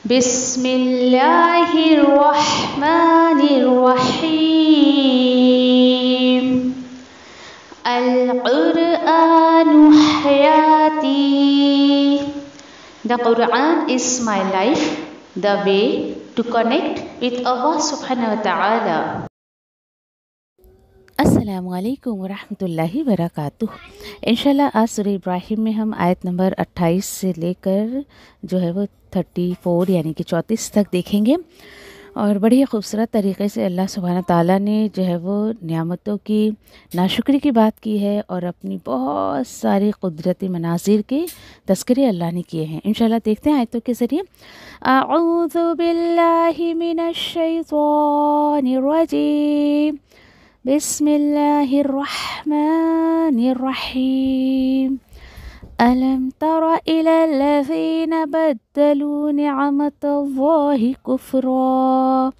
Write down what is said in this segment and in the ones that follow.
بسم الله الرحمن الرحيم القرآن حياتي The Quran is my life, the way to connect with Allah subhanahu wa ta'ala. असलकम वरहमल वरक इन आज इब्राहिम में हम आयत नंबर 28 से लेकर जो है वो 34 यानी कि चौंतीस तक देखेंगे और बड़े ही खूबसूरत तरीके से अल्लाह सुबहाना ताली ने जो है वो नियामतों की नाशुक्री की बात की है और अपनी बहुत सारी कुदरती मनाजिर के तस्करे अल्लाह ने किए हैं इन देखते हैं आयतों के ज़रिए आउज़ुबिल्लाहि मिनश्शैतानिर्रजीम بسم الله الرحمن الرحيم ألم تر إلى الذين بدلوا نعمة الله كفرا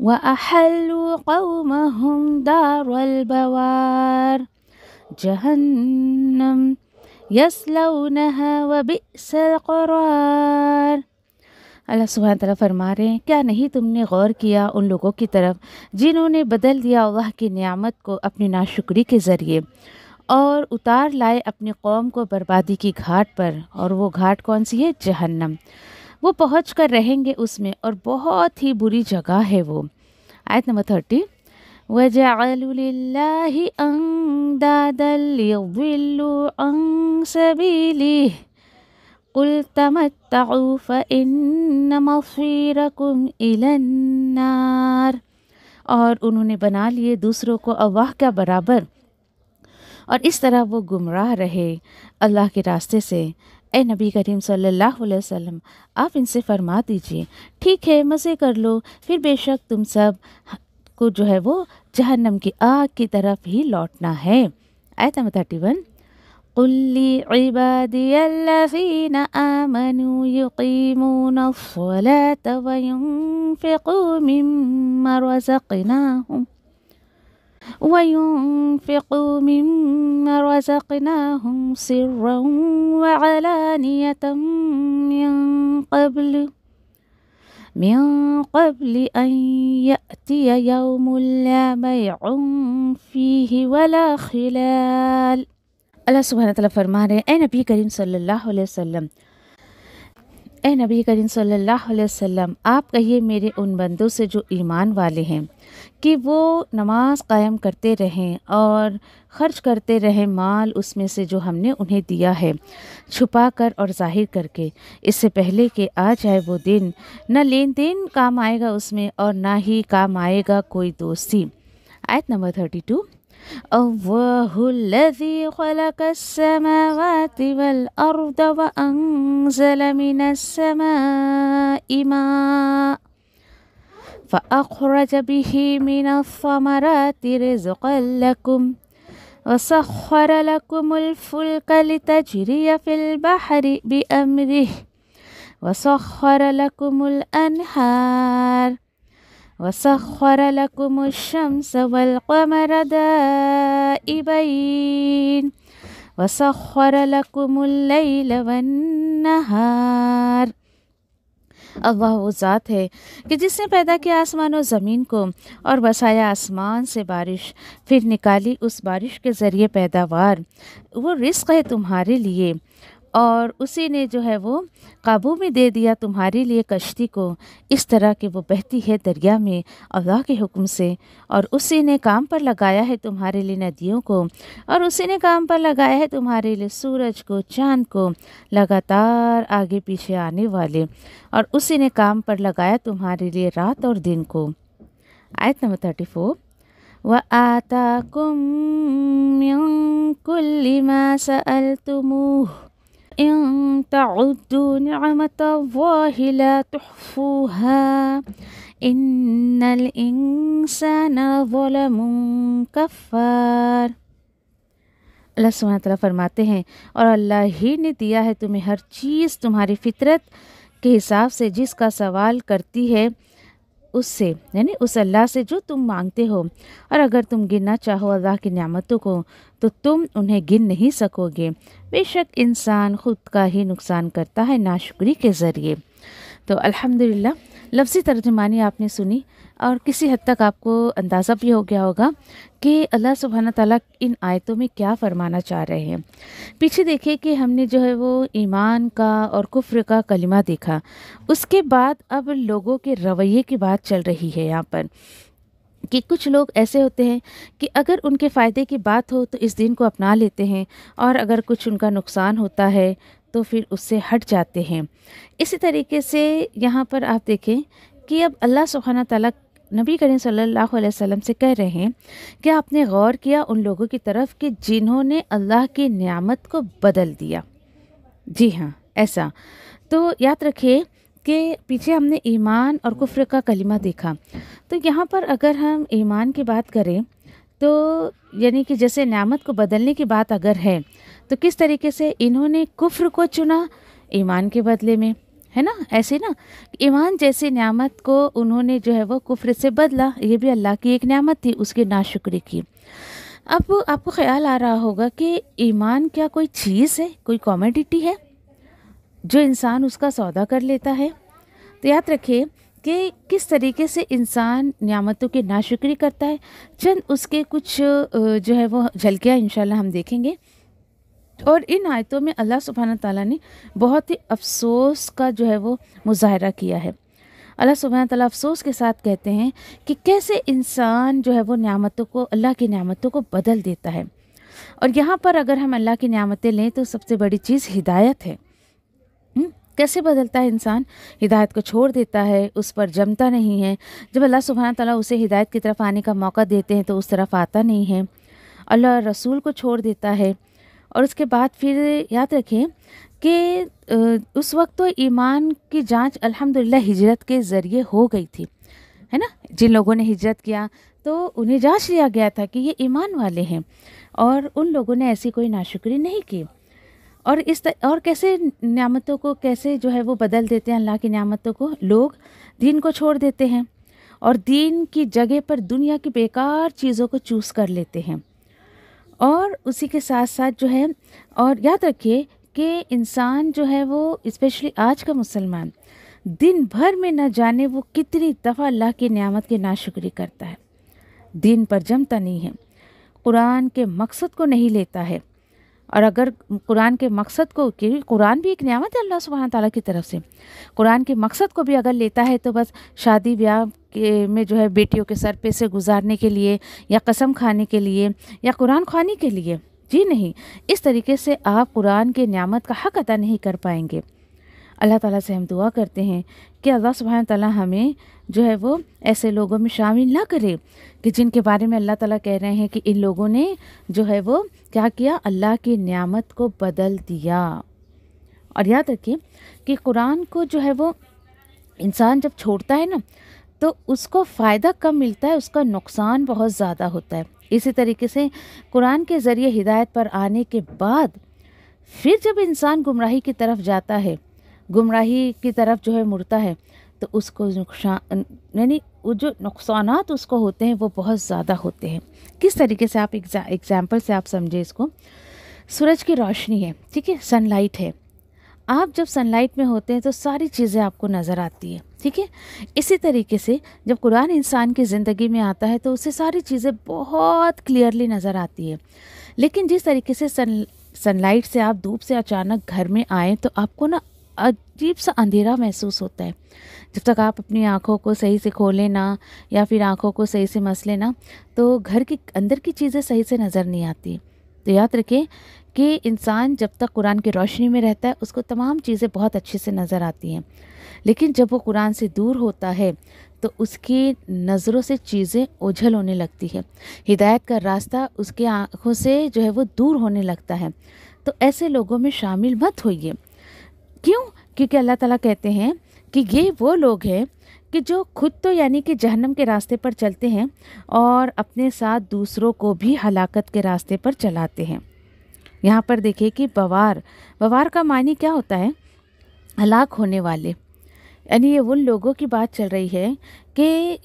وأحلوا قومهم دار البوار جهنم يصلونها وبئس القرار अल्लाह सुबह तला फरमा रहे हैं क्या नहीं तुमने गौर किया उन लोगों की तरफ जिन्होंने बदल दिया अल्लाह की नियामत को अपनी नाशुक्री के ज़रिए और उतार लाए अपनी कौम को बर्बादी की घाट पर और वो घाट कौन सी है जहन्नम वो पहुँच कर रहेंगे उसमें और बहुत ही बुरी जगह है वो आयत नंबर थर्टी وجعلوا अंग दादल अंग सबीली قل تمتعوا فإن مصيركم إلى النار और उन्होंने बना लिए दूसरों को अल्लाह का बराबर और इस तरह वो गुमराह रहे अल्लाह के रास्ते से ए नबी करीम सल्लल्लाहु अलैहि वसल्लम आप इनसे फरमा दीजिए ठीक है मज़े कर लो फिर बेशक तुम सब को जो है वो जहन्नम की आग की तरफ ही लौटना है आयतम थर्टी वन قل لعبادي الذين آمنوا يقيمون الصلاة وينفقوا مما رزقناهم وينفقوا مما رزقناهم سرا وعلانية من قبل من قبل أن يأتي يوم لا بيع فيه ولا خلال अल्लाह सुबह तला फरमा रहे ए नबी करीम सल्लल्लाहु अलैहि वसल्लम ए नबी करीम सल्लल्लाहु अलैहि वसल्लम आप कहिए मेरे उन बंदों से जो ईमान वाले हैं कि वो नमाज कायम करते रहें और ख़र्च करते रहें माल उसमें से जो हमने उन्हें दिया है छुपा कर और जाहिर करके इससे पहले कि आ जाए वो दिन न लेन देन काम आएगा उसमें और ना ही काम आएगा कोई दोस्ती आयत नंबर थर्टी टू الله الذي خلق السماوات والأرض وأنزل من السماء ماء فأخرج به من الثمرات رزقا لكم وسخر لكم الفلك لتجري في البحر بأمره وسخر لكم الأنهار وسخر لكم الشمس والقمر دائبين وسخر لكم الليل والنهار अल्लाह वो ज़ात है कि जिसने पैदा किया आसमान और ज़मीन को और बसाया आसमान से बारिश फिर निकाली उस बारिश के ज़रिए पैदावार वो रिस्क है तुम्हारे लिए और उसी ने जो है वो काबू में दे दिया तुम्हारे लिए कश्ती को इस तरह के वो बहती है दरिया में अल्लाह के हुक्म से और उसी ने काम पर लगाया है तुम्हारे लिए नदियों को और उसी ने काम पर लगाया है तुम्हारे लिए सूरज को चाँद को लगातार आगे पीछे आने वाले और उसी ने काम पर लगाया तुम्हारे लिए रात और दिन को आयत नंबर थर्टी फोर व आता कुम कुल्ली मा सअल इन तउद्दू निअमत अल्लाह ला तुहसूहा इन्नल इंसाना ज़लमुन कफ़ार अल्लाह सुबहाना फरमाते हैं और अल्लाह ही ने दिया है तुम्हें हर चीज़ तुम्हारी फितरत के हिसाब से जिसका सवाल करती है उससे यानी उस अल्लाह से जो तुम मांगते हो और अगर तुम गिनना चाहो अल्लाह की न्यामतों को तो तुम उन्हें गिन नहीं सकोगे बेशक इंसान ख़ुद का ही नुकसान करता है नाशुक्री के ज़रिए तो अल्हम्दुलिल्लाह लफ्ज़ी तर्जमानी आपने सुनी और किसी हद तक आपको अंदाज़ा भी हो गया होगा कि अल्लाह सुबहाना ताला इन आयतों में क्या फरमाना चाह रहे हैं पीछे देखिए कि हमने जो है वो ईमान का और कुफ्र का कलिमा देखा उसके बाद अब लोगों के रवैये की बात चल रही है यहाँ पर कि कुछ लोग ऐसे होते हैं कि अगर उनके फ़ायदे की बात हो तो इस दिन को अपना लेते हैं और अगर कुछ उनका नुकसान होता है तो फिर उससे हट जाते हैं इसी तरीके से यहाँ पर आप देखें कि अब अल्लाह सुबहाना तला नबी करीम सल्लल्लाहु अलैहि वसल्लम से कह रहे हैं कि आपने गौर किया उन लोगों की तरफ कि जिन्होंने अल्लाह की नियामत को बदल दिया जी हाँ ऐसा तो याद रखिए के पीछे हमने ईमान और कुफ्र का कलिमा देखा तो यहाँ पर अगर हम ईमान की बात करें तो यानी कि जैसे न्यामत को बदलने की बात अगर है तो किस तरीके से इन्होंने कुफ्र को चुना ईमान के बदले में है ना ऐसे ना ईमान जैसे न्यामत को उन्होंने जो है वो कुफ्र से बदला ये भी अल्लाह की एक न्यामत थी उसकी नाशुक्री की अब आपको ख्याल आ रहा होगा कि ईमान क्या कोई चीज़ है कोई कॉमोडिटी है जो इंसान उसका सौदा कर लेता है तो याद रखिए कि किस तरीके से इंसान नियामतों की नाशुक्री करता है चंद उसके कुछ जो है वो झलकियाँ इंशाल्लाह हम देखेंगे और इन आयतों में अल्लाह सुबहाना ताली ने बहुत ही अफसोस का जो है वो मुजाहरा किया है अल्लाह सुबहाना ताला अफसोस के साथ कहते हैं कि कैसे इंसान जो है वो नियामतों को अल्लाह की नियामतों को बदल देता है और यहाँ पर अगर हम अल्लाह की नियामतें लें तो सबसे बड़ी चीज़ हिदायत है कैसे बदलता है इंसान हिदायत को छोड़ देता है उस पर जमता नहीं है जब अल्लाह सुबहाना तला उसे हिदायत की तरफ आने का मौका देते हैं तो उस तरफ आता नहीं है अल्लाह रसूल को छोड़ देता है और उसके बाद फिर याद रखें कि उस वक्त तो ईमान की जांच अल्हम्दुलिल्लाह हिजरत के ज़रिए हो गई थी है ना जिन लोगों ने हिजरत किया तो उन्हें जांच लिया गया था कि ये ईमान वाले हैं और उन लोगों ने ऐसी कोई नाशुक्री नहीं की और इस तर, और कैसे नियामतों को कैसे जो है वो बदल देते हैं अल्लाह की नियामतों को लोग दीन को छोड़ देते हैं और दीन की जगह पर दुनिया की बेकार चीज़ों को चूज़ कर लेते हैं और उसी के साथ साथ जो है और याद रखिए कि इंसान जो है वो इस्पेशली आज का मुसलमान दिन भर में न जाने वो कितनी दफ़ा अल्लाह की नियामत की नाशुक्री करता है दिन पर जमता नहीं है कुरान के मकसद को नहीं लेता है और अगर कुरान के मकसद को क्योंकि कुरान भी एक नियामत है अल्लाह सुबहान ताली की तरफ से कुरान के मकसद को भी अगर लेता है तो बस शादी ब्याह के में जो है बेटियों के सर पे से गुजारने के लिए या कसम खाने के लिए या कुरान खाने के लिए जी नहीं इस तरीके से आप कुरान के नियामत का हक अदा नहीं कर पाएंगे अल्लाह ताला से हम दुआ करते हैं कि अल्लाह सुबहान ताला हमें जो है वो ऐसे लोगों में शामिल ना करे कि जिनके बारे में अल्लाह ताला कह रहे हैं कि इन लोगों ने जो है वो क्या किया अल्लाह की नियामत को बदल दिया और याद रखिए कि कुरान को जो है वो इंसान जब छोड़ता है ना तो उसको फ़ायदा कम मिलता है उसका नुकसान बहुत ज़्यादा होता है इसी तरीके से कुरान के ज़रिए हिदायत पर आने के बाद फिर जब इंसान गुमराही की तरफ जाता है गुमराही की तरफ जो है मुड़ता है तो उसको नुकसान यानी वो जो नुकसान उसको होते हैं वो बहुत ज़्यादा होते हैं किस तरीके से आप एग्ज़ाम्पल से आप समझे इसको सूरज की रोशनी है ठीक है सनलाइट है आप जब सनलाइट में होते हैं तो सारी चीज़ें आपको नज़र आती है ठीक है इसी तरीके से जब कुरान इंसान की ज़िंदगी में आता है तो उसे सारी चीज़ें बहुत क्लियरली नज़र आती है लेकिन जिस तरीके से सन सनलाइट से आप धूप से अचानक घर में आएँ तो आपको ना अजीब सा अंधेरा महसूस होता है जब तक आप अपनी आँखों को सही से खोलें ना या फिर आँखों को सही से मस लेना तो घर के अंदर की चीज़ें सही से नज़र नहीं आती तो याद रखें कि इंसान जब तक कुरान की रोशनी में रहता है उसको तमाम चीज़ें बहुत अच्छे से नज़र आती हैं लेकिन जब वो कुरान से दूर होता है तो उसकी नज़रों से चीज़ें ओझल होने लगती है हिदायत का रास्ता उसके आँखों से जो है वो दूर होने लगता है तो ऐसे लोगों में शामिल मत होइए क्यों क्योंकि अल्लाह ताला कहते हैं कि ये वो लोग हैं कि जो खुद तो यानी कि जहन्नम के रास्ते पर चलते हैं और अपने साथ दूसरों को भी हलाकत के रास्ते पर चलाते हैं यहाँ पर देखिए कि बवार बवार का मानी क्या होता है हलाक होने वाले यानी ये उन लोगों की बात चल रही है कि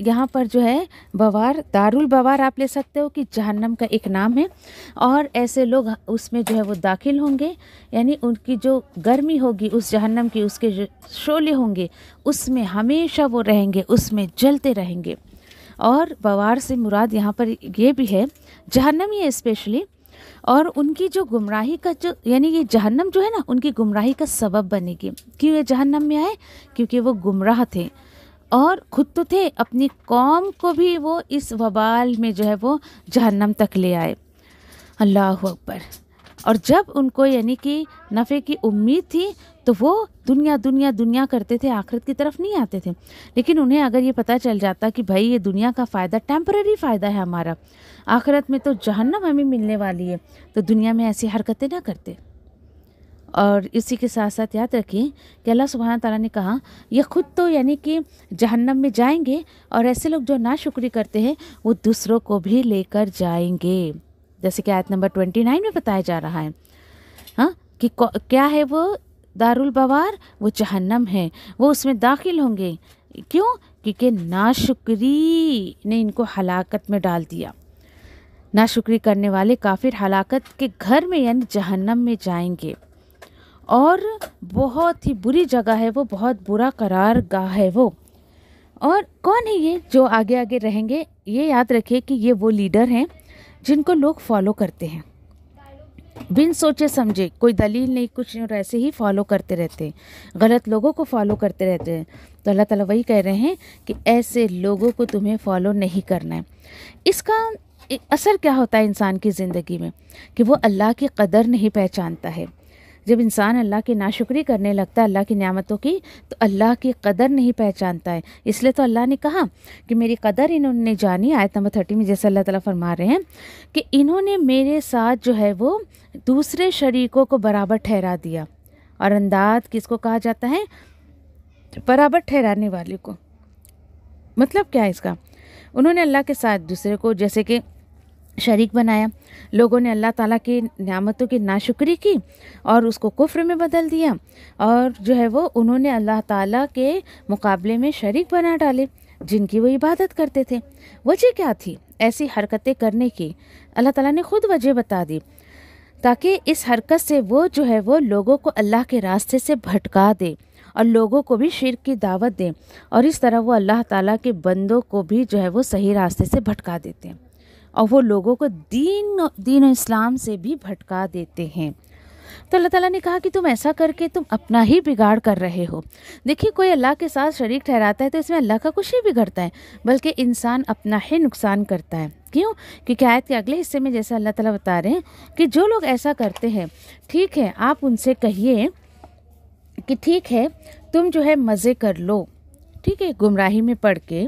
यहाँ पर जो है बवार दारुल बवार आप ले सकते हो कि जहन्नम का एक नाम है और ऐसे लोग उसमें जो है वो दाखिल होंगे यानी उनकी जो गर्मी होगी उस जहन्नम की उसके जो शोले होंगे उसमें हमेशा वो रहेंगे उसमें जलते रहेंगे और बवार से मुराद यहाँ पर ये भी है जहन्नम ही है स्पेशली और उनकी जो गुमराही का जो यानी ये जहन्नम जो है ना उनकी गुमराही का सबब बनेगी क्यों ये जहन्नम में आए क्योंकि वो गुमराह थे और ख़ुद तो थे अपनी कौम को भी वो इस वबाल में जो है वो जहन्नम तक ले आए अल्लाह अकबर और जब उनको यानी कि नफ़े की उम्मीद थी तो वो दुनिया दुनिया दुनिया करते थे आखिरत की तरफ नहीं आते थे लेकिन उन्हें अगर ये पता चल जाता कि भाई ये दुनिया का फ़ायदा टेम्प्रेरी फ़ायदा है हमारा आखिरत में तो जहन्नम हमें मिलने वाली है तो दुनिया में ऐसी हरकतें ना करते और इसी के साथ साथ याद रखिए कि अल्लाह सुबहाना तौला ने कहा ये खुद तो यानी कि जहन्नम में जाएंगे और ऐसे लोग जो ना शुक्री करते हैं वो दूसरों को भी लेकर जाएंगे जैसे कि आयत नंबर ट्वेंटी नाइन में बताया जा रहा है हाँ कि क्या है वो दारुल बवार वो जहन्नम है वो उसमें दाखिल होंगे क्यों क्योंकि नाशुक्री ने इनको हलाकत में डाल दिया नाशुक्री करने वाले काफिर हलाकत के घर में यानी जहन्नम में जाएंगे और बहुत ही बुरी जगह है वो बहुत बुरा करार गाह है वो और कौन है ये जो आगे आगे रहेंगे ये याद रखें कि ये वो लीडर हैं जिनको लोग फॉलो करते हैं बिन सोचे समझे कोई दलील नहीं कुछ नहीं और ऐसे ही फॉलो करते रहते हैं गलत लोगों को फॉलो करते रहते हैं तो अल्लाह ताला वही कह रहे हैं कि ऐसे लोगों को तुम्हें फॉलो नहीं करना है इसका असर क्या होता है इंसान की ज़िंदगी में कि वो अल्लाह की कदर नहीं पहचानता है जब इंसान अल्लाह की नाशुक्री करने लगता है अल्लाह की नियामतों की तो अल्लाह की कदर नहीं पहचानता है इसलिए तो अल्लाह ने कहा कि मेरी कदर इन्होंने जानी आयत नंबर थर्टी में जैसे अल्लाह ताला फरमा रहे हैं कि इन्होंने मेरे साथ जो है वो दूसरे शरीकों को बराबर ठहरा दिया और अंदाज किसको कहा जाता है बराबर ठहराने वाले को मतलब क्या है इसका उन्होंने अल्लाह के साथ दूसरे को जैसे कि शरीक बनाया लोगों ने अल्लाह ताला की नियामतों की नाशुक्री की और उसको कुफ्र में बदल दिया और जो है वो उन्होंने अल्लाह ताला के मुकाबले में शरीक बना डाले जिनकी वो इबादत करते थे वजह क्या थी ऐसी हरकतें करने की अल्लाह ताला ने खुद वजह बता दी ताकि इस हरकत से वो जो है वो लोगों को अल्लाह के रास्ते से भटका दे और लोगों को भी शिर की दावत दें और इस तरह वो अल्लाह ताला के बंदों को भी जो है वो सही रास्ते से भटका देते हैं और वो लोगों को दीन दीन इस्लाम से भी भटका देते हैं तो अल्लाह ताला ने कहा कि तुम ऐसा करके तुम अपना ही बिगाड़ कर रहे हो देखिए कोई अल्लाह के साथ शरीक ठहराता है तो इसमें अल्लाह का कुछ ही बिगड़ता है बल्कि इंसान अपना ही नुकसान करता है क्यों क्योंकि आयत के अगले हिस्से में जैसे अल्लाह ताला बता रहे हैं कि जो लोग ऐसा करते हैं ठीक है आप उनसे कहिए कि ठीक है तुम जो है मज़े कर लो ठीक है गुमराही में पढ़ के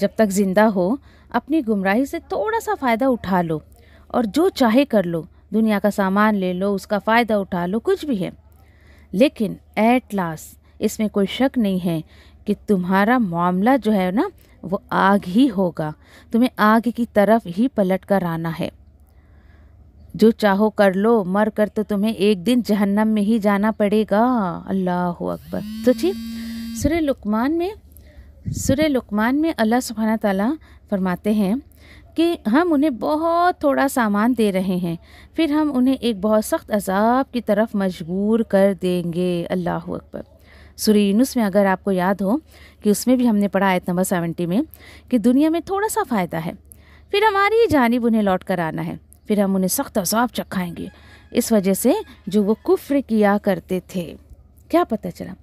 जब तक ज़िंदा हो अपनी गुमराही से थोड़ा सा फ़ायदा उठा लो और जो चाहे कर लो दुनिया का सामान ले लो उसका फ़ायदा उठा लो कुछ भी है लेकिन एट लास्ट इसमें कोई शक नहीं है कि तुम्हारा मामला जो है ना वो आग ही होगा तुम्हें आग की तरफ ही पलट कर आना है जो चाहो कर लो मर कर तो तुम्हें एक दिन जहन्नम में ही जाना पड़ेगा अल्लाह अकबर सोचिए सुर लुकमान में सुर लुकमान में अल्लाह सुबहाना ताला फरमाते हैं कि हम उन्हें बहुत थोड़ा सामान दे रहे हैं फिर हम उन्हें एक बहुत सख्त अजाब की तरफ मजबूर कर देंगे अल्लाह अकबर सुरीनुस में अगर आपको याद हो कि उसमें भी हमने पढ़ा आयत नंबर सेवेंटी में कि दुनिया में थोड़ा सा फ़ायदा है फिर हमारी ही जानब उन्हें लौट कर आना है फिर हम उन्हें सख्त अजाब चखाएँगे इस वजह से जो वो कुफ्र किया करते थे क्या पता चला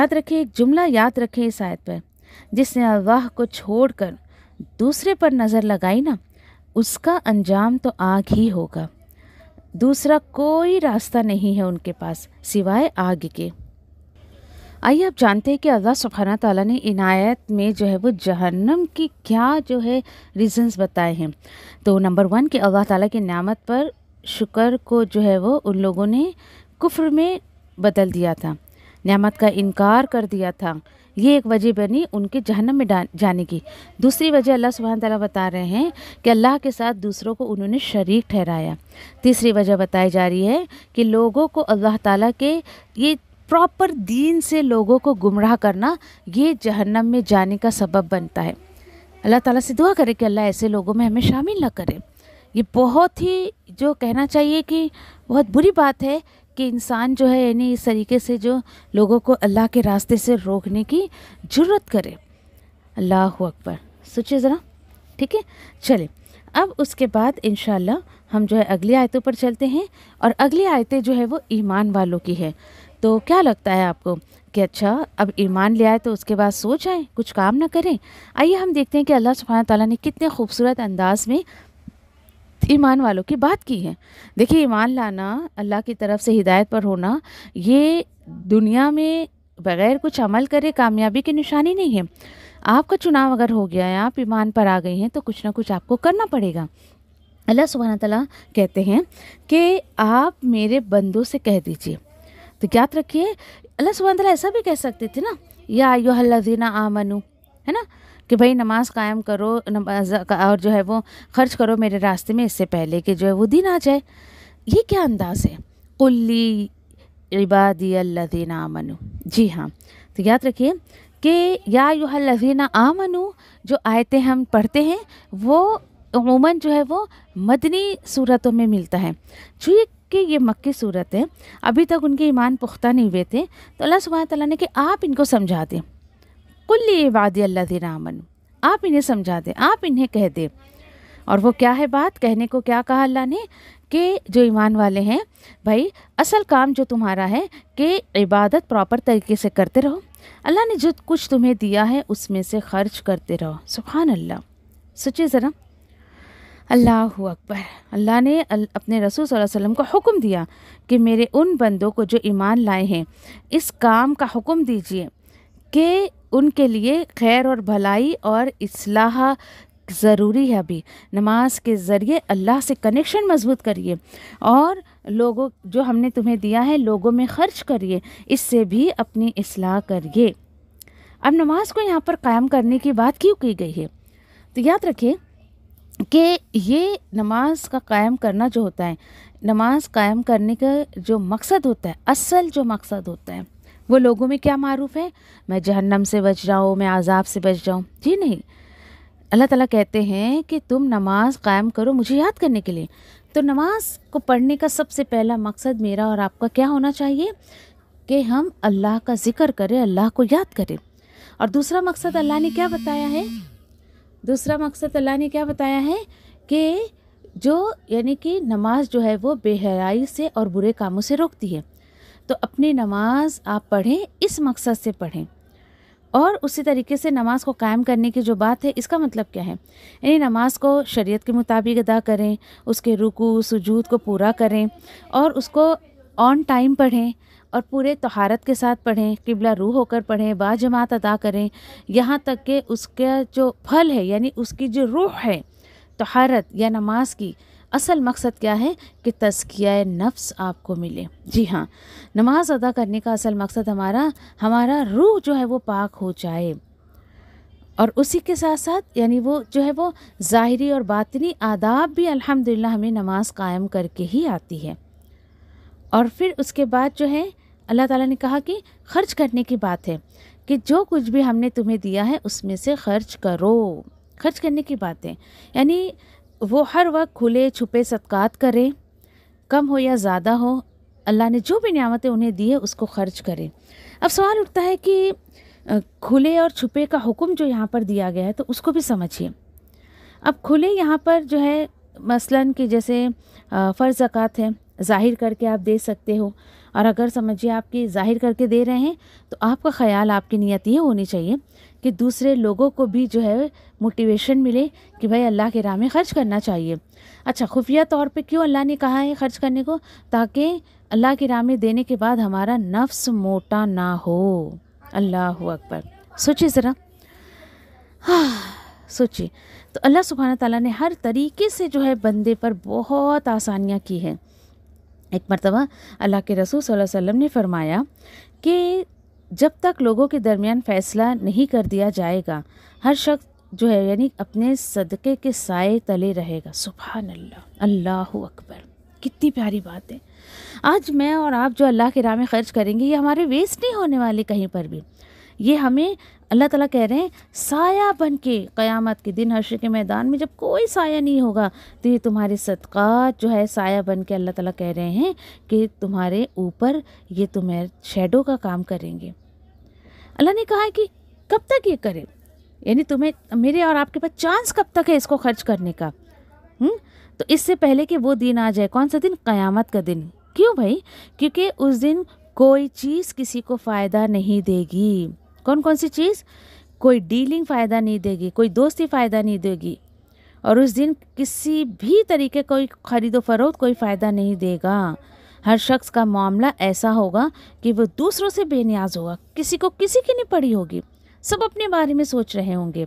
याद रखें एक जुमला याद रखें इस आयत पर जिसने अल्लाह को छोड़कर दूसरे पर नज़र लगाई ना उसका अंजाम तो आग ही होगा दूसरा कोई रास्ता नहीं है उनके पास सिवाय आग के आइए आप जानते हैं कि अल्लाह सुबहाना ताला ने इनायत में जो है वो जहन्नम की क्या जो है रीज़न्स बताए हैं तो नंबर वन कि अल्लाह ताला की नामत पर शुक्र को जो है वो उन लोगों ने कुफ्र में बदल दिया था नामत का इनकार कर दिया था ये एक वजह बनी उनके जहनम में जाने की दूसरी वजह अल्लाह सुबहान तला बता रहे हैं कि अल्लाह के साथ दूसरों को उन्होंने शरीक ठहराया तीसरी वजह बताई जा रही है कि लोगों को अल्लाह ताला के ये प्रॉपर दीन से लोगों को गुमराह करना ये जहन्नम में जाने का सबब बनता है अल्लाह ताला से दुआ करे कि अल्लाह ऐसे लोगों में हमें शामिल ना करें ये बहुत ही जो कहना चाहिए कि बहुत बुरी बात है कि इंसान जो है यानी इस तरीके से जो लोगों को अल्लाह के रास्ते से रोकने की ज़रूरत करे अल्लाह अकबर सोचिए ज़रा ठीक है चले अब उसके बाद इन हम जो है अगली आयतों पर चलते हैं और अगली आयतें जो है वो ईमान वालों की है तो क्या लगता है आपको कि अच्छा अब ईमान ले आए तो उसके बाद सो आए कुछ काम ना करें आइए हम देखते हैं कि अल्लाह सुबहाना ताला ने कितने खूबसूरत अंदाज में ईमान वालों की बात की है देखिए ईमान लाना अल्लाह की तरफ से हिदायत पर होना ये दुनिया में बगैर कुछ अमल करे कामयाबी की निशानी नहीं है आपका चुनाव अगर हो गया है आप ईमान पर आ गए हैं तो कुछ ना कुछ आपको करना पड़ेगा अल्लाह सुबहाना तला कहते हैं कि आप मेरे बंदों से कह दीजिए तो याद रखिए अल्लाह सुबहाना तला ऐसा भी कह सकते थे ना या यो हल्ला आमनु है ना कि भाई नमाज़ कायम करो नमाज और जो है वो ख़र्च करो मेरे रास्ते में इससे पहले कि जो है वो दिन आ जाए ये क्या अंदाज़ है कुल्ली इबादी अल्लादीन आमनु जी हाँ तो याद रखिए कि या लजीना आमनु जो आयतें हम पढ़ते हैं वो उमूमा जो है वो मदनी सूरतों में मिलता है चूँकि कि ये मक्की सूरत है अभी तक उनके ईमान पुख्ता नहीं हुए थे तो अल्लाह सुबह तला ने कि आप इनको समझा दें कुल्ली इबादी अल्लाह रामन आप इन्हें समझा दें आप इन्हें कह दें और वो क्या है बात कहने को क्या कहा अल्लाह ने कि जो ईमान वाले हैं भाई असल काम जो तुम्हारा है कि इबादत प्रॉपर तरीके से करते रहो अल्लाह ने जो कुछ तुम्हें दिया है उसमें से खर्च करते रहो सुबहान अल्लाह सोचिए ज़रा अल्लाह अकबर अल्लाह ने अपने रसूल वसल्लम को हुक्म दिया कि मेरे उन बंदों को जो ईमान लाए हैं इस काम का हुक्म दीजिए कि उनके लिए खैर और भलाई और असलाह ज़रूरी है अभी नमाज के ज़रिए अल्लाह से कनेक्शन मजबूत करिए और लोगों जो हमने तुम्हें दिया है लोगों में ख़र्च करिए इससे भी अपनी असलाह करिए अब नमाज को यहाँ पर कायम करने की बात क्यों की गई है तो याद रखिए कि ये नमाज का कायम करना जो होता है नमाज कायम करने का जो मकसद होता है असल जो मकसद होता है वो लोगों में क्या मारूफ है मैं जहन्नम से बच जाऊँ मैं आज़ाब से बच जाऊँ जी नहीं अल्लाह ताला कहते हैं कि तुम नमाज कायम करो मुझे याद करने के लिए तो नमाज को पढ़ने का सबसे पहला मकसद मेरा और आपका क्या होना चाहिए कि हम अल्लाह का ज़िक्र करें अल्लाह को याद करें और दूसरा मकसद अल्लाह ने क्या बताया है दूसरा मकसद अल्लाह ने क्या बताया है कि जो यानी कि नमाज जो है वो बेहयाई से और बुरे कामों से रोकती है तो अपनी नमाज आप पढ़ें इस मकसद से पढ़ें और उसी तरीके से नमाज को कायम करने की जो बात है इसका मतलब क्या है यानी नमाज को शरीयत के मुताबिक अदा करें उसके रुकू सुजूद को पूरा करें और उसको ऑन टाइम पढ़ें और पूरे तहारत के साथ पढ़ें किबला रू होकर पढ़ें बाजमात अदा करें यहाँ तक कि उसका जो फल है यानी उसकी जो रूह है तहारत या नमाज की असल मकसद क्या है कि तस्किया नफ्स आपको मिले जी हाँ नमाज अदा करने का असल मकसद हमारा हमारा रूह जो है वो पाक हो जाए और उसी के साथ साथ यानी वो जो है वो ज़ाहरी और बातनी आदाब भी अल्हम्दुलिल्लाह हमें नमाज कायम करके ही आती है और फिर उसके बाद जो है अल्लाह ताला ने कहा कि खर्च करने की बात है कि जो कुछ भी हमने तुम्हें दिया है उसमें से खर्च करो खर्च करने की बात है यानी वो हर वक्त खुले छुपे सदक़ात करें कम हो या ज़्यादा हो अल्लाह ने जो भी नियामतें उन्हें दी है उसको खर्च करें अब सवाल उठता है कि खुले और छुपे का हुक्म जो यहाँ पर दिया गया है तो उसको भी समझिए अब खुले यहाँ पर जो है मसलन कि जैसे फ़र्ज ज़क़़त है ज़ाहिर करके आप दे सकते हो और अगर समझिए आपकी ज़ाहिर करके दे रहे हैं तो आपका ख्याल आपकी नियत ये होनी चाहिए कि दूसरे लोगों को भी जो है मोटिवेशन मिले कि भाई अल्लाह के राह में ख़र्च करना चाहिए अच्छा खुफिया तौर पे क्यों अल्लाह ने कहा है ख़र्च करने को ताकि अल्लाह के राह में देने के बाद हमारा नफ्स मोटा ना हो अल्लाह अकबर सोचिए ज़रा हाँ सोचिए तो अल्लाह सुबहाना ताली ने हर तरीके से जो है बंदे पर बहुत आसानियाँ की है एक मरतबा अल्लाह के रसूल वसल्लम ने फरमाया कि जब तक लोगों के दरमियान फ़ैसला नहीं कर दिया जाएगा हर शख्स जो है यानी अपने सदक़े के साय तले रहेगा सुबह अल्लाह अल्लाह अकबर कितनी प्यारी बात है आज मैं और आप जो अल्लाह के राह में खर्च करेंगे ये हमारे वेस्ट नहीं होने वाले कहीं पर भी ये हमें अल्लाह ताला कह रहे हैं साया बन के क़्यामत के दिन हर्ष के मैदान में जब कोई साया नहीं होगा तो ये तुम्हारे सदका जो है साया बन के अल्लाह ताला कह रहे हैं कि तुम्हारे ऊपर ये तुम्हें शेडो का काम करेंगे अल्लाह ने कहा कि कब तक ये करें यानी तुम्हें मेरे और आपके पास चांस कब तक है इसको खर्च करने का हुँ? हम्म? तो इससे पहले कि वो दिन आ जाए कौन सा दिन क़यामत का दिन क्यों भाई क्योंकि उस दिन कोई चीज़ किसी को फ़ायदा नहीं देगी कौन कौन सी चीज़ कोई डीलिंग फ़ायदा नहीं देगी कोई दोस्ती फ़ायदा नहीं देगी और उस दिन किसी भी तरीके कोई ख़रीदो फरोख्त कोई फ़ायदा नहीं देगा हर शख्स का मामला ऐसा होगा कि वो दूसरों से बेनियाज होगा किसी को किसी की नहीं पड़ी होगी सब अपने बारे में सोच रहे होंगे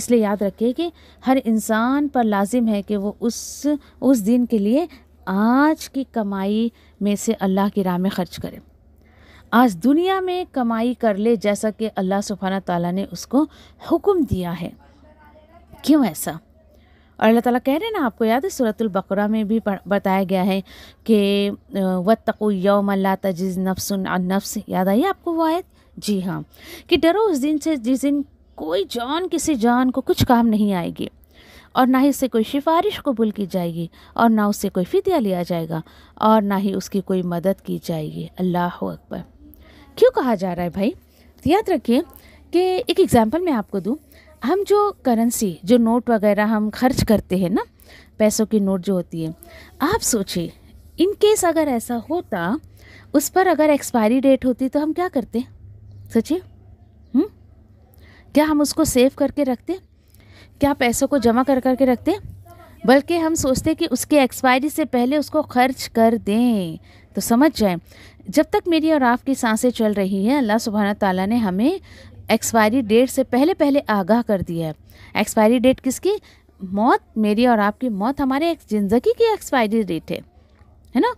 इसलिए याद रखिए कि हर इंसान पर लाजिम है कि वो उस उस दिन के लिए आज की कमाई में से अल्लाह की राह में खर्च करें आज दुनिया में कमाई कर ले जैसा कि अल्लाह सुबहाना ताला ने उसको हुक्म दिया है क्यों ऐसा और अल्लाह ताला कह रहे हैं ना आपको याद है सूरतुल बकरा में भी बताया गया है कि व तको यौम अल्लाह तजिज़ नफ़सन नफ्स याद आई आपको वो आयत जी हाँ कि डरो उस दिन से जिस दिन कोई जान किसी जान को कुछ काम नहीं आएगी और ना ही उससे कोई सिफारिश कबूल की जाएगी और ना उससे कोई फितिया लिया जाएगा और ना ही उसकी कोई मदद की जाएगी अल्लाह अकबर क्यों कहा जा रहा है भाई याद रखिए कि एक एग्जाम्पल मैं आपको दूँ हम जो करेंसी जो नोट वगैरह हम खर्च करते हैं ना पैसों की नोट जो होती है आप सोचिए इन केस अगर ऐसा होता उस पर अगर एक्सपायरी डेट होती तो हम क्या करते सोचिए हम्म? क्या हम उसको सेव करके रखते क्या पैसों को जमा कर करके रखते बल्कि हम सोचते कि उसके एक्सपायरी से पहले उसको खर्च कर दें तो समझ जाए जब तक मेरी और आपकी सांसें चल रही हैं अल्लाह सुबहाना ताला ने हमें एक्सपायरी डेट से पहले पहले आगाह कर दिया है एक्सपायरी डेट किसकी मौत मेरी और आपकी मौत हमारे ज़िंदगी की एक्सपायरी डेट है है ना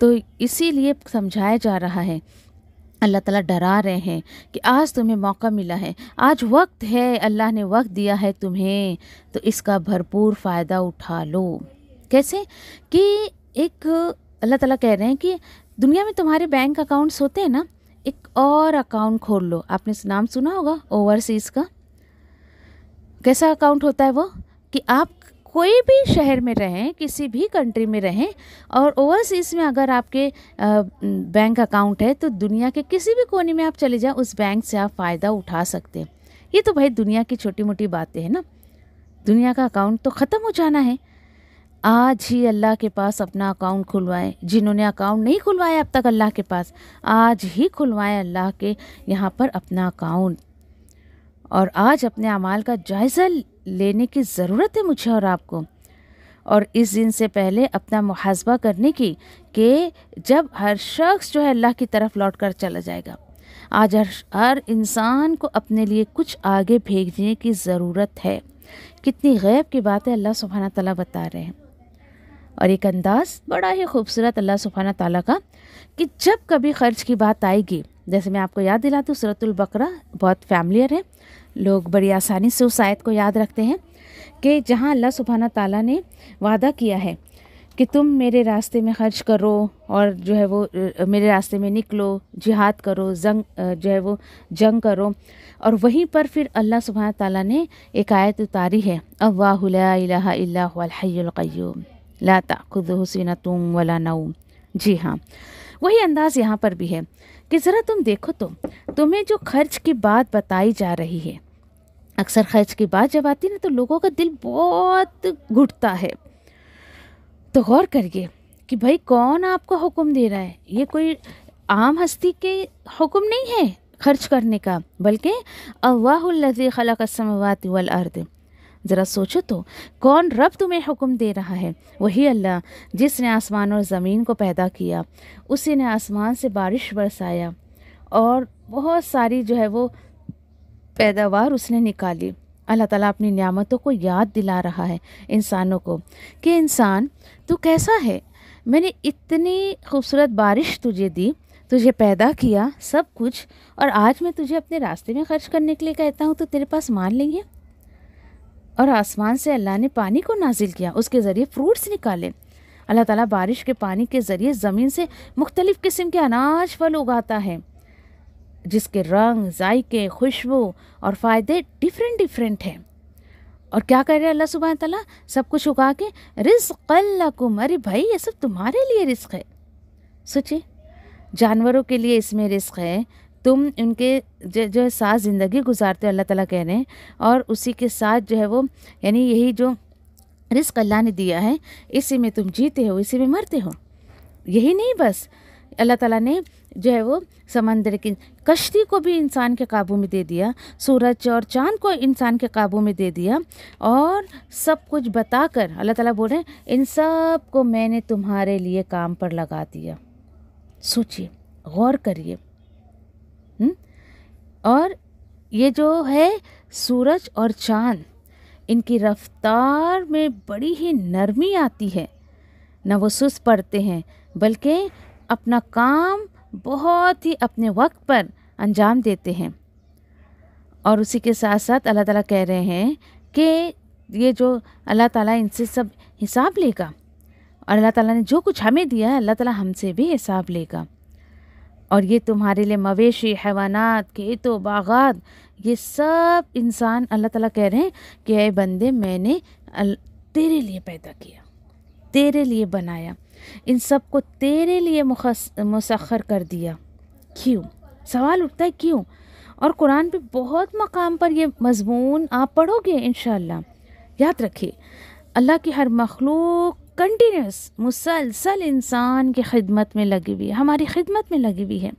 तो इसीलिए समझाया जा रहा है अल्लाह ताला डरा रहे हैं कि आज तुम्हें मौका मिला है आज वक्त है अल्लाह ने वक्त दिया है तुम्हें तो इसका भरपूर फ़ायदा उठा लो कैसे कि एक अल्लाह ताला कह रहे हैं कि दुनिया में तुम्हारे बैंक अकाउंट्स होते हैं ना एक और अकाउंट खोल लो आपने नाम सुना होगा ओवरसीज़ का कैसा अकाउंट होता है वो कि आप कोई भी शहर में रहें किसी भी कंट्री में रहें और ओवरसीज़ में अगर आपके बैंक अकाउंट है तो दुनिया के किसी भी कोने में आप चले जाएं उस बैंक से आप फ़ायदा उठा सकते हैं ये तो भाई दुनिया की छोटी मोटी बातें हैं ना दुनिया का अकाउंट तो ख़त्म हो जाना है आज ही अल्लाह के पास अपना अकाउंट खुलवाएं जिन्होंने अकाउंट नहीं खुलवाया अब तक अल्लाह के पास आज ही खुलवाएं अल्लाह के यहाँ पर अपना अकाउंट और आज अपने अमाल का जायज़ा लेने की ज़रूरत है मुझे और आपको और इस दिन से पहले अपना मुहासबा करने की कि जब हर शख्स जो है अल्लाह की तरफ लौट कर चला जाएगा आज हर हर इंसान को अपने लिए कुछ आगे भेजने की ज़रूरत है कितनी गैब की बातें अल्लाह सुबहाना तला बता रहे हैं और एक अंदाज़ बड़ा ही खूबसूरत अल्लाह सुबहाना ताली का कि जब कभी खर्च की बात आएगी जैसे मैं आपको याद दिलाती हूँ सूरतुल बहुत फैमिलियर है लोग बड़ी आसानी से उस आयत को याद रखते हैं कि जहाँ अल्लाह सुबहाना ताली ने वादा किया है कि तुम मेरे रास्ते में खर्च करो और जो है वो मेरे रास्ते में निकलो जिहाद करो जंग जो है वो जंग करो और वहीं पर फिर अल्लाह सुबहाना ताला ने एक आयत उतारी है अवाह ला ला ताखुद हुसैन तुम वला नाउम जी हाँ वही अंदाज़ यहाँ पर भी है कि ज़रा तुम देखो तो तुम्हें जो खर्च की बात बताई जा रही है अक्सर खर्च की बात जब आती ना तो लोगों का दिल बहुत घुटता है तो गौर करिए कि भाई कौन आपको हुक्म दे रहा है ये कोई आम हस्ती के हुक्म नहीं है खर्च करने का बल्कि अल्लाह खलक वाल वल अर्द ज़रा सोचो तो कौन रब तुम्हें हुक्म दे रहा है वही अल्लाह जिसने आसमान और ज़मीन को पैदा किया उसी ने आसमान से बारिश बरसाया और बहुत सारी जो है वो पैदावार उसने निकाली अल्लाह ताला अपनी नियामतों को याद दिला रहा है इंसानों को कि इंसान तू कैसा है मैंने इतनी खूबसूरत बारिश तुझे दी तुझे पैदा किया सब कुछ और आज मैं तुझे अपने रास्ते में खर्च करने के लिए कहता हूँ तो तेरे पास मान लेंगे और आसमान से अल्लाह ने पानी को नाजिल किया उसके ज़रिए फ्रूट्स निकाले अल्लाह ताला बारिश के पानी के ज़रिए ज़मीन से मुख्तलिफ़ किस्म के अनाज फल उगाता है जिसके रंग जायके खुशबू और फ़ायदे डिफरेंट डिफरेंट हैं और क्या कर रहे हैं अल्लाह सुबह तला सब कुछ उगा के रिस्कुम अरे भाई ये सब तुम्हारे लिए रिस्क है सोचिए जानवरों के लिए इसमें रिस्क है तुम उनके जो जो है साथ ज़िंदगी गुजारते हो अल्लाह ताला कह रहे हैं और उसी के साथ जो है वो यानी यही जो रिस्क अल्लाह ने दिया है इसी में तुम जीते हो इसी में मरते हो यही नहीं बस अल्लाह ताला ने जो है वो समंदर की कश्ती को भी इंसान के काबू में दे दिया सूरज और चांद को इंसान के काबू में दे दिया और सब कुछ बताकर अल्लाह ताला बोल रहे हैं इन सब को मैंने तुम्हारे लिए काम पर लगा दिया सोचिए गौर करिए और ये जो है सूरज और चाँद इनकी रफ्तार में बड़ी ही नरमी आती है न वो सुस पड़ते हैं बल्कि अपना काम बहुत ही अपने वक्त पर अंजाम देते हैं और उसी के साथ साथ अल्लाह ताला कह रहे हैं कि ये जो अल्लाह ताला इनसे सब हिसाब लेगा और अल्लाह ताला ने जो कुछ हमें दिया है अल्लाह ताला हमसे भी हिसाब लेगा और ये तुम्हारे लिए मवेशी हैवानात खेतों बागात ये सब इंसान अल्लाह ताला कह रहे हैं कि अरे बंदे मैंने तेरे लिए पैदा किया तेरे लिए बनाया इन सब को तेरे लिए मुसखर कर दिया क्यों सवाल उठता है क्यों और कुरान पे बहुत मकाम पर ये मजमून आप पढ़ोगे इन याद रखिए अल्लाह की हर मखलूक कंटिन्यूस मुसलसल इंसान की खिदमत में लगी हुई है हमारी खिदमत में लगी हुई है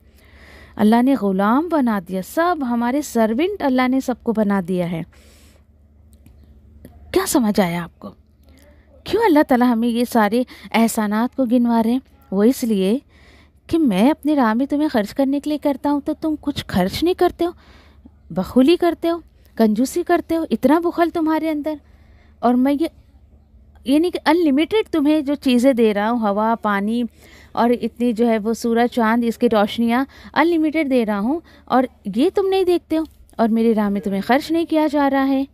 अल्लाह ने ग़ुलाम बना दिया सब हमारे सर्वेंट अल्लाह ने सबको बना दिया है क्या समझ आया आपको क्यों अल्लाह ताला हमें ये सारे एहसान को गिनवा रहे हैं वो इसलिए कि मैं अपने राह में तुम्हें खर्च करने के लिए करता हूँ तो तुम कुछ खर्च नहीं करते हो बखूली करते हो कंजूसी करते हो इतना बुखल तुम्हारे अंदर और मैं ये यानी कि अनलिमिटेड तुम्हें जो चीज़ें दे रहा हूँ हवा पानी और इतनी जो है वो सूरज चांद इसकी रोशनियाँ अनलिमिटेड दे रहा हूँ और ये तुम नहीं देखते हो और मेरी राह में तुम्हें खर्च नहीं किया जा रहा है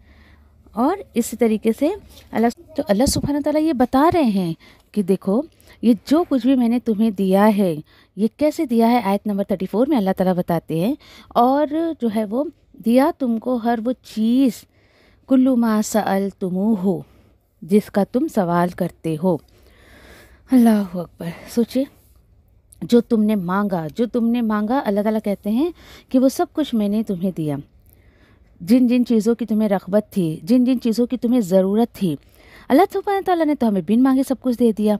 और इस तरीके से अल्लाह तो अल्लाह सुबहाना तला ये बता रहे हैं कि देखो ये जो कुछ भी मैंने तुम्हें दिया है ये कैसे दिया है आयत नंबर थर्टी फोर में अल्लाह ताला बताते हैं और जो है वो दिया तुमको हर वो चीज़ कुल्लू मा सअल तुम हो जिसका तुम सवाल करते हो अल्लाह अकबर सोचिए जो तुमने मांगा जो तुमने मांगा अल्लाह ताला कहते हैं कि वो सब कुछ मैंने तुम्हें दिया जिन जिन चीज़ों की तुम्हें रगबत थी जिन जिन चीज़ों की तुम्हें ज़रूरत थी अल्लाह सुबह ताली ने तो हमें बिन मांगे सब कुछ दे दिया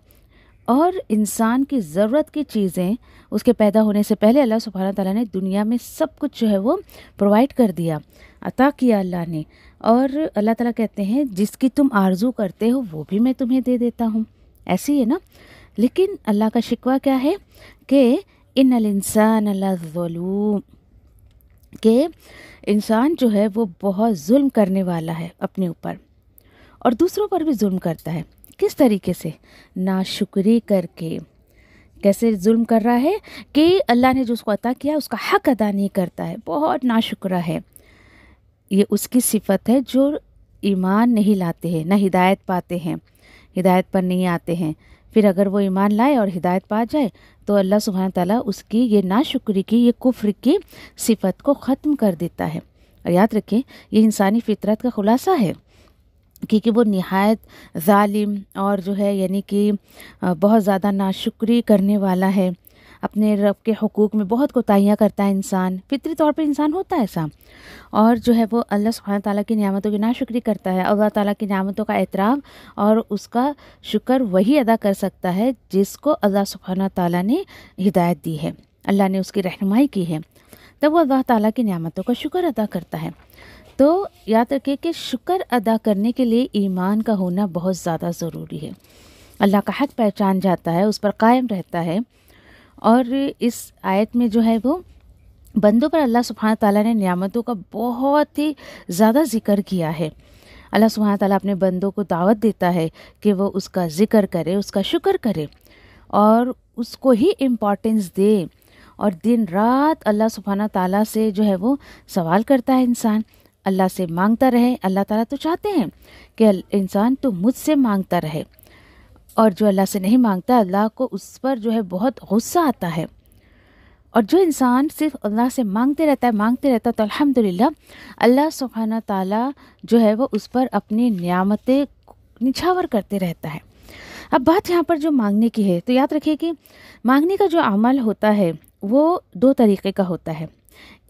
और इंसान की ज़रूरत की चीज़ें उसके पैदा होने से पहले अल्लाह सुबह ताली ने दुनिया में सब कुछ जो है वो प्रोवाइड कर दिया अता किया अल्लाह ने और अल्लाह ताला कहते हैं जिसकी तुम आरजू करते हो वो भी मैं तुम्हें दे देता हूँ ऐसी है ना लेकिन अल्लाह का शिकवा क्या है कि इन इंसान अल्लाम के इंसान जो है वो बहुत जुल्म करने वाला है अपने ऊपर और दूसरों पर भी जुल्म करता है किस तरीके से नाशुक्री करके कैसे जुल्म कर रहा है कि अल्लाह ने जो उसको अता किया उसका हक अदा नहीं करता है बहुत शुक्र है ये उसकी सिफत है जो ईमान नहीं लाते हैं ना हिदायत पाते हैं हिदायत पर नहीं आते हैं फिर अगर वो ईमान लाए और हिदायत पा जाए तो अल्लाह सुबहान ताली उसकी ये नाशुक्री की ये कुफ्र की सिफत को ख़त्म कर देता है और याद रखें ये इंसानी फितरत का ख़ुलासा है क्योंकि वो नहायत ालिम और जो है यानी कि बहुत ज़्यादा नाशुक्री करने वाला है अपने रब के हकूक़ में बहुत कोताहियाँ करता है इंसान फितरी तौर पर इंसान होता है ऐसा और जो है वो अल्लाह सुबहाना ताली की नियामतों की नाशुक्री करता है अल्लाह ताली की नियामतों का एतराब और उसका शुक्र वही अदा कर सकता है जिसको अल्लाह सुबहाना ताली ने हिदायत दी है अल्लाह ने उसकी रहनमाई की है तब वो अल्लाह ताली की नियामतों का शुक्र अदा करता है तो याद रखिए कि शुक्र अदा करने के लिए ईमान का होना बहुत ज़्यादा ज़रूरी है अल्लाह का हक पहचान जाता है उस पर कायम रहता है और इस आयत में जो है वो बंदों पर अल्लाह सुबहान ताली ने नियामतों का बहुत ही ज़्यादा जिक्र किया है अल्लाह सुबहान ताला अपने बंदों को दावत देता है कि वो उसका ज़िक्र करे उसका शुक्र करे और उसको ही इम्पोर्टेंस दे और दिन रात अल्लाह सुबहाना ताला से जो है वो सवाल करता है इंसान अल्लाह से मांगता रहे अल्लाह ताला तो चाहते हैं कि इंसान तो मुझसे मांगता रहे और जो अल्लाह से नहीं मांगता अल्लाह को उस पर जो है बहुत गु़स्सा आता है और जो इंसान सिर्फ अल्लाह से मांगते रहता है मांगते रहता है तो अल्हम्दुलिल्लाह अल्लाह सुबहाना ताला जो है वो उस पर अपनी नियामतें निछावर करते रहता है अब बात यहाँ पर जो मांगने की है तो याद रखिए कि मांगने का जो अमल होता है वो दो तरीके का होता है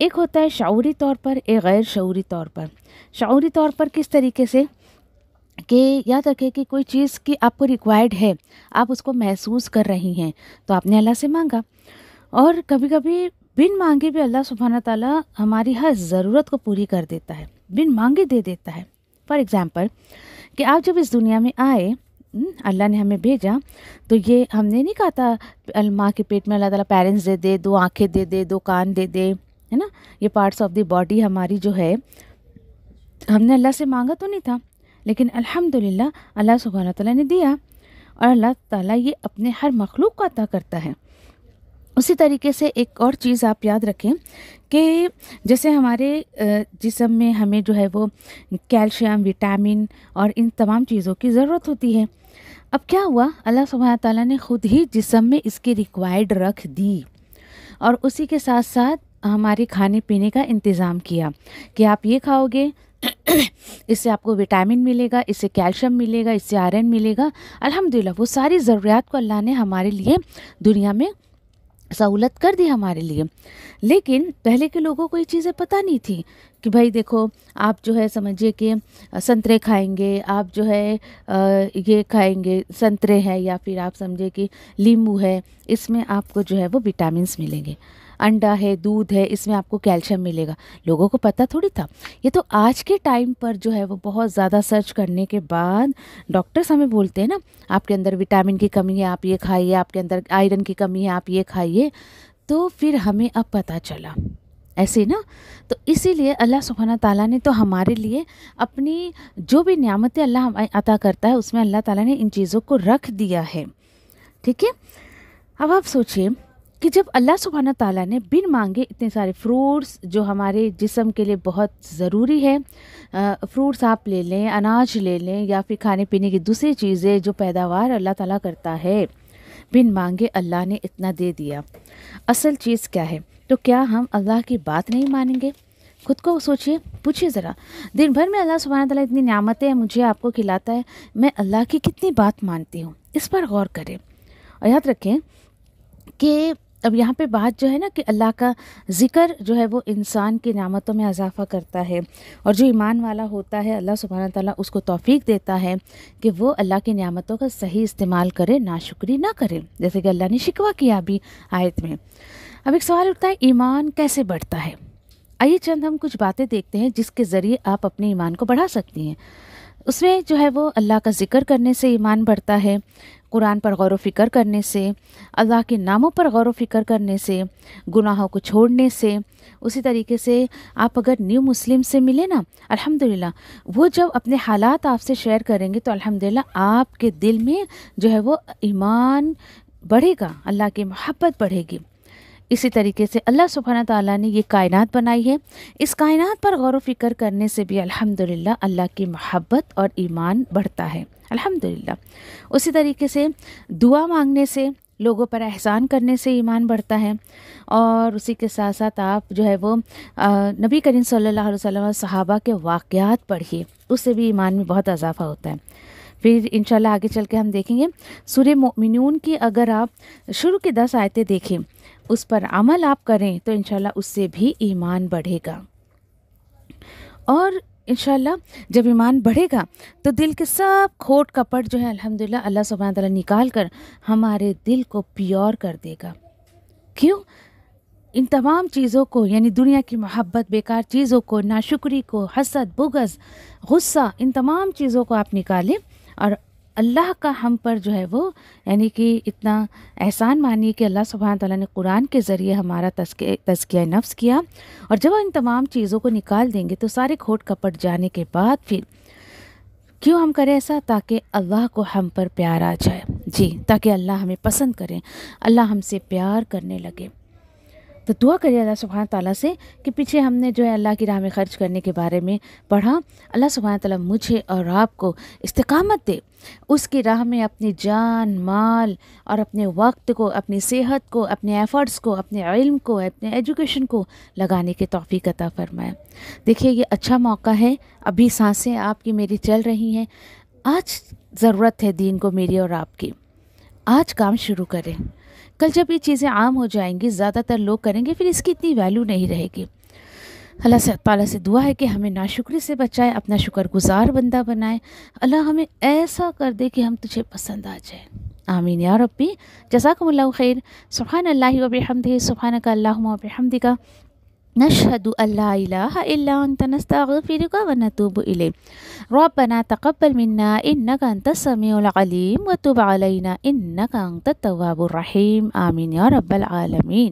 एक होता है शौरी तौर पर एक गैर शौरी तौर पर शौरी तौर पर किस तरीके से कि याद रखें कि कोई चीज़ की आपको रिक्वायर्ड है आप उसको महसूस कर रही हैं तो आपने अल्लाह से मांगा और कभी कभी बिन मांगे भी अल्लाह सुबहाना ताली हमारी हर ज़रूरत को पूरी कर देता है बिन मांगे दे देता है फॉर एग्ज़ाम्पल कि आप जब इस दुनिया में आए हम्म, अल्लाह ने हमें भेजा तो ये हमने नहीं कहा था माँ के पेट में अल्लाह ताला पेरेंट्स दे दे दो आंखें दे दे दो कान दे दे है ना ये पार्ट्स ऑफ द बॉडी हमारी जो है हमने अल्लाह से मांगा तो नहीं था लेकिन अल्हम्दुलिल्लाह अल्लाह सुबहाना तला ने दिया और अल्लाह ताला ये अपने हर मखलूक को अता करता है उसी तरीके से एक और चीज़ आप याद रखें कि जैसे हमारे जिसम में हमें जो है वो कैल्शियम विटामिन और इन तमाम चीज़ों की ज़रूरत होती है अब क्या हुआ अल्लाह सुबह तला ने ख़ुद ही जिसम में इसकी रिक्वायर्ड रख दी और उसी के साथ साथ हमारे खाने पीने का इंतज़ाम किया कि आप ये खाओगे इससे आपको विटामिन मिलेगा इससे कैल्शियम मिलेगा इससे आयरन मिलेगा अल्हम्दुलिल्लाह वो सारी ज़रूरियात को अल्लाह ने हमारे लिए दुनिया में सहूलत कर दी हमारे लिए लेकिन पहले के लोगों को ये चीज़ें पता नहीं थी कि भाई देखो आप जो है समझिए कि संतरे खाएंगे आप जो है ये खाएंगे संतरे हैं या फिर आप समझिए कि नींबू है इसमें आपको जो है वो विटामिन मिलेंगे अंडा है दूध है इसमें आपको कैल्शियम मिलेगा लोगों को पता थोड़ी था ये तो आज के टाइम पर जो है वो बहुत ज़्यादा सर्च करने के बाद डॉक्टर्स हमें बोलते हैं ना आपके अंदर विटामिन की कमी है आप ये खाइए आपके अंदर आयरन की कमी है आप ये खाइए तो फिर हमें अब पता चला ऐसे ना तो इसीलिए अल्लाह सुबहाना ताला ने तो हमारे लिए अपनी जो भी नियामतें अल्लाह अता करता है उसमें अल्लाह ताला ने इन चीज़ों को रख दिया है ठीक है अब आप सोचिए कि जब अल्लाह सुबहाना ताला ने बिन मांगे इतने सारे फ्रूट्स जो हमारे जिसम के लिए बहुत ज़रूरी है फ्रूट्स आप ले लें अनाज ले लें या फिर खाने पीने की दूसरी चीज़ें जो पैदावार अल्लाह ताला करता है बिन मांगे अल्लाह ने इतना दे दिया असल चीज़ क्या है तो क्या हम अल्लाह की बात नहीं मानेंगे खुद को सोचिए पूछिए ज़रा दिन भर में अल्लाह सुबहाना तला इतनी नियामतें मुझे आपको खिलाता है मैं अल्लाह की कितनी बात मानती हूँ इस पर गौर करें और याद रखें कि अब यहाँ पे बात जो है ना कि अल्लाह का ज़िक्र जो है वो इंसान की नामतों में इजाफ़ा करता है और जो ईमान वाला होता है अल्लाह सुबहाना ताला उसको तौफीक देता है कि वो अल्लाह की नामतों का सही इस्तेमाल करे ना शुक्री ना करे जैसे कि अल्लाह ने शिकवा किया अभी आयत में अब एक सवाल उठता है ईमान कैसे बढ़ता है आइए चंद हम कुछ बातें देखते हैं जिसके ज़रिए आप अपने ईमान को बढ़ा सकती हैं उसमें जो है वो अल्लाह का ज़िक्र करने से ईमान बढ़ता है कुरान पर गौर फ़िक्र करने से अल्लाह के नामों पर गौर फ़िक्र करने से गुनाहों को छोड़ने से उसी तरीके से आप अगर न्यू मुस्लिम से मिले ना अल्हम्दुलिल्लाह वो जब अपने हालात आपसे शेयर करेंगे तो अल्हम्दुलिल्लाह आपके दिल में जो है वो ईमान बढ़ेगा अल्लाह की मोहब्बत बढ़ेगी इसी तरीके से अल्लाह सुबहाना ताला ने ये कायनात बनाई है इस कायनात पर गौर फिक्र करने से भी अल्हम्दुलिल्लाह अल्लाह की मोहब्बत और ईमान बढ़ता है अल्हम्दुलिल्लाह उसी तरीके से दुआ मांगने से लोगों पर एहसान करने से ईमान बढ़ता है और उसी के साथ साथ आप जो है वो नबी करीम सल्लल्लाहु अलैहि वसल्लम सहाबा के वाक़ात पढ़िए उससे भी ईमान में बहुत अजाफ़ा होता है फिर इंशाल्लाह आगे चल के हम देखेंगे सूर्य मोमिनून की अगर आप शुरू की दस आयतें देखें उस पर अमल आप करें तो इंशाल्लाह उससे भी ईमान बढ़ेगा और इन जब ईमान बढ़ेगा तो दिल के सब खोट कपट जो है अल्हम्दुलिल्लाह अल्लाह सुबहान ताला निकाल कर हमारे दिल को प्योर कर देगा क्यों इन तमाम चीज़ों को यानी दुनिया की मोहब्बत बेकार चीज़ों को नाशुक्री को हसद बुगज़ गुस्सा इन तमाम चीज़ों को आप निकालें और अल्लाह का हम पर जो है वो यानी कि इतना एहसान मानिए कि अल्लाह सुबहान तला ने कुरान के ज़रिए हमारा तस्किया नफ्स किया और जब इन तमाम चीज़ों को निकाल देंगे तो सारे खोट कपट जाने के बाद फिर क्यों हम करें ऐसा ताकि अल्लाह को हम पर प्यार आ जाए जी ताकि अल्लाह हमें पसंद करें अल्लाह हमसे प्यार करने लगे तो दुआ करिए अल्लाह सुबह ताली से कि पीछे हमने जो है अल्लाह की राह में ख़र्च करने के बारे में पढ़ा अल्लाह सुबह तला मुझे और आपको इस्तकामत दे उसकी राह में अपनी जान माल और अपने वक्त को अपनी सेहत को अपने एफ़र्ट्स को अपने इल्म को अपने एजुकेशन को लगाने के तोफ़ी अता फ़रमाए देखिए ये अच्छा मौका है अभी सांसें आपकी मेरी चल रही हैं आज ज़रूरत है दीन को मेरी और आपकी आज काम शुरू करें कल जब ये चीज़ें आम हो जाएंगी ज़्यादातर लोग करेंगे फिर इसकी इतनी वैल्यू नहीं रहेगी अल्लाह से ताला से दुआ है कि हमें नाशुक्री से बचाए अपना शुक्रगुजार बंदा बनाए अल्लाह हमें ऐसा कर दे कि हम तुझे पसंद आ जाए आमीन या रब्बी जजाकमल्ला खैर सुबहान अल्लाह हमदी सुबहान का अल्लाह हमदी का نشهد أن لا إله إلا أنت نستغفرك ونتوب إليك ربنا تقبل منا إنك أنت السميع العليم وتوب علينا إنك أنت التواب الرحيم آمين يا رب العالمين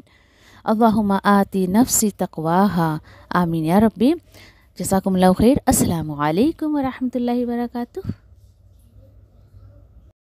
اللهم آتي نفسي تقواها آمين يا ربي جزاكم الله خير السلام عليكم ورحمة الله وبركاته